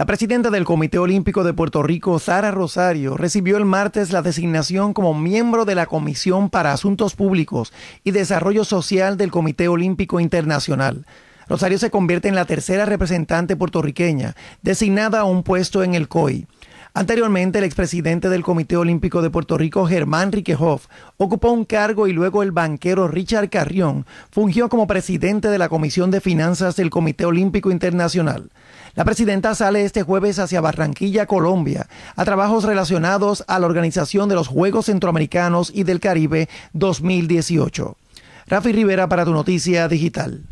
La presidenta del Comité Olímpico de Puerto Rico, Sara Rosario, recibió el martes la designación como miembro de la Comisión para Asuntos Públicos y Desarrollo Social del Comité Olímpico Internacional. Rosario se convierte en la tercera representante puertorriqueña designada a un puesto en el COI. Anteriormente, el expresidente del Comité Olímpico de Puerto Rico, Germán Riquejoff, ocupó un cargo y luego el banquero Richard Carrión fungió como presidente de la Comisión de Finanzas del Comité Olímpico Internacional. La presidenta sale este jueves hacia Barranquilla, Colombia, a trabajos relacionados a la organización de los Juegos Centroamericanos y del Caribe 2018. Rafi Rivera para tu noticia digital.